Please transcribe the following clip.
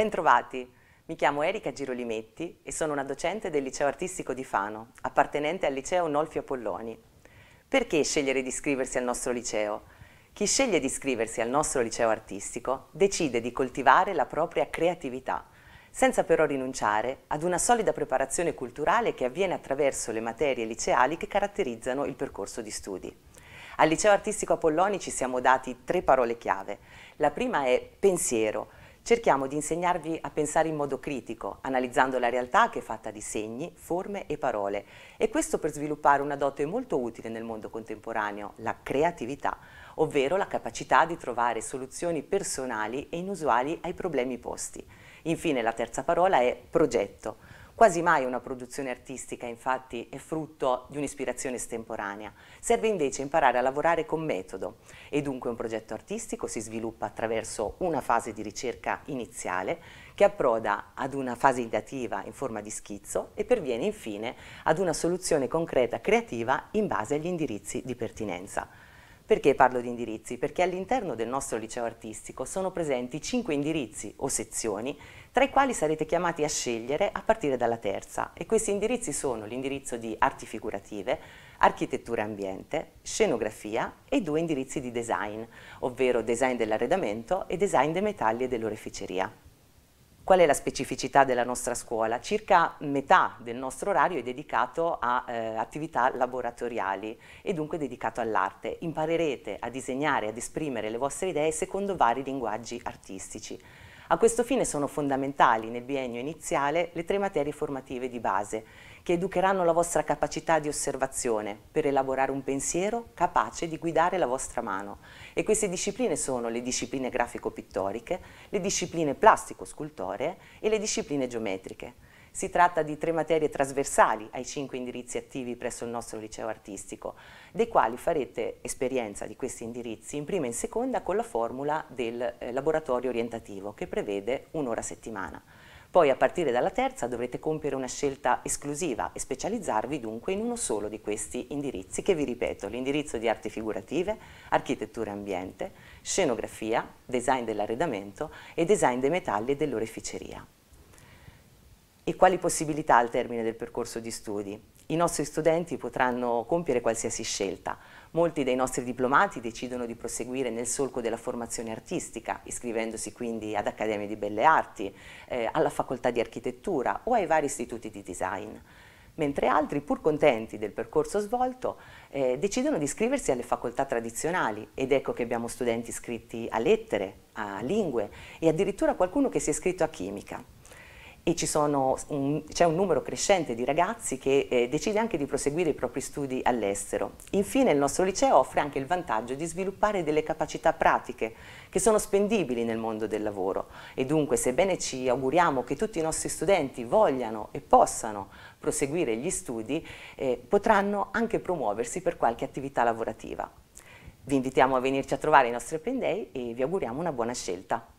Bentrovati! Mi chiamo Erika Girolimetti e sono una docente del Liceo Artistico di Fano, appartenente al Liceo Nolfi Apolloni. Perché scegliere di iscriversi al nostro liceo? Chi sceglie di iscriversi al nostro liceo artistico decide di coltivare la propria creatività, senza però rinunciare ad una solida preparazione culturale che avviene attraverso le materie liceali che caratterizzano il percorso di studi. Al Liceo Artistico Apolloni ci siamo dati tre parole chiave. La prima è pensiero, Cerchiamo di insegnarvi a pensare in modo critico, analizzando la realtà che è fatta di segni, forme e parole, e questo per sviluppare una dote molto utile nel mondo contemporaneo, la creatività, ovvero la capacità di trovare soluzioni personali e inusuali ai problemi posti. Infine la terza parola è progetto Quasi mai una produzione artistica infatti è frutto di un'ispirazione estemporanea, serve invece imparare a lavorare con metodo e dunque un progetto artistico si sviluppa attraverso una fase di ricerca iniziale che approda ad una fase ideativa in forma di schizzo e perviene infine ad una soluzione concreta creativa in base agli indirizzi di pertinenza. Perché parlo di indirizzi? Perché all'interno del nostro liceo artistico sono presenti cinque indirizzi o sezioni, tra i quali sarete chiamati a scegliere a partire dalla terza. E questi indirizzi sono l'indirizzo di arti figurative, architettura ambiente, scenografia e due indirizzi di design, ovvero design dell'arredamento e design dei metalli e dell'oreficeria. Qual è la specificità della nostra scuola? Circa metà del nostro orario è dedicato a eh, attività laboratoriali e dunque dedicato all'arte. Imparerete a disegnare, ad esprimere le vostre idee secondo vari linguaggi artistici. A questo fine sono fondamentali nel biennio iniziale le tre materie formative di base, che educheranno la vostra capacità di osservazione per elaborare un pensiero capace di guidare la vostra mano. E queste discipline sono le discipline grafico-pittoriche, le discipline plastico-scultoree e le discipline geometriche. Si tratta di tre materie trasversali ai cinque indirizzi attivi presso il nostro liceo artistico, dei quali farete esperienza di questi indirizzi in prima e in seconda con la formula del eh, laboratorio orientativo che prevede un'ora a settimana. Poi a partire dalla terza dovrete compiere una scelta esclusiva e specializzarvi dunque in uno solo di questi indirizzi che vi ripeto, l'indirizzo di arti figurative, architettura e ambiente, scenografia, design dell'arredamento e design dei metalli e dell'oreficeria e quali possibilità al termine del percorso di studi. I nostri studenti potranno compiere qualsiasi scelta. Molti dei nostri diplomati decidono di proseguire nel solco della formazione artistica, iscrivendosi quindi ad Accademie di Belle Arti, eh, alla Facoltà di Architettura o ai vari istituti di design mentre altri, pur contenti del percorso svolto, eh, decidono di iscriversi alle facoltà tradizionali ed ecco che abbiamo studenti iscritti a lettere, a lingue e addirittura qualcuno che si è iscritto a chimica e un, c'è un numero crescente di ragazzi che eh, decide anche di proseguire i propri studi all'estero. Infine il nostro liceo offre anche il vantaggio di sviluppare delle capacità pratiche che sono spendibili nel mondo del lavoro e dunque sebbene ci auguriamo che tutti i nostri studenti vogliano e possano proseguire gli studi, eh, potranno anche promuoversi per qualche attività lavorativa. Vi invitiamo a venirci a trovare i nostri open day e vi auguriamo una buona scelta.